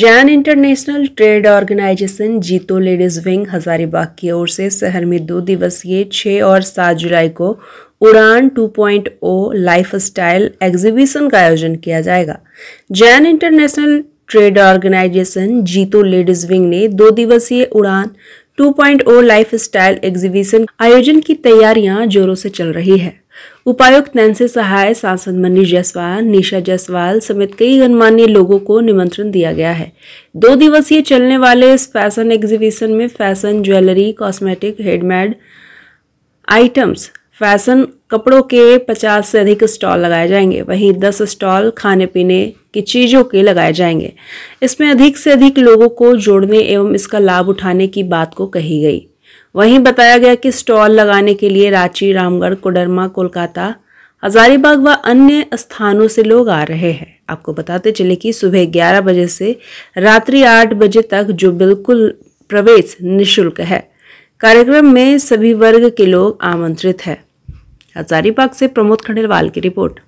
Jain international trade organisation JITO ladies wing Hazaribagh की ओर से शहर में दो दिवसीय छः और सात जुलाई को उड़ान 2.0 स्टाइल एग्जीबिशन का आयोजन किया जाएगा Jain international trade organisation JITO ladies wing ने दो दिवसीय उड़ान 2.0 स्टाइल एग्जीबिशन आयोजन की तैयारियां जोरों से चल रही है उपायुक्त नैन्सी सहाय सांसद मनीष जायसवाल निशा जायसवाल समेत कई गणमान्य लोगों को निमंत्रण दिया गया है दो दिवसीय चलने वाले इस फैशन एग्जीबिशन में fashion jewellery cosmetic handmade items fashion कपड़ों के 50 से अधिक स्टॉल लगाए जाएंगे वहीं 10 स्टॉल खाने पीने की चीज़ों के लगाए जाएंगे इसमें अधिक से अधिक लोगों को जोड़ने एवं इसका लाभ उठाने की बात को कही गई वहीं बताया गया कि स्टॉल लगाने के लिए रांची रामगढ़ कोडरमा कोलकाता हजारीबाग व अन्य स्थानों से लोग आ रहे हैं आपको बताते चले कि सुबह 11 बजे से रात्रि 8 बजे तक जो बिल्कुल प्रवेश निशुल्क है कार्यक्रम में सभी वर्ग के लोग आमंत्रित हैं हजारीबाग से प्रमोद खंडेलवाल की रिपोर्ट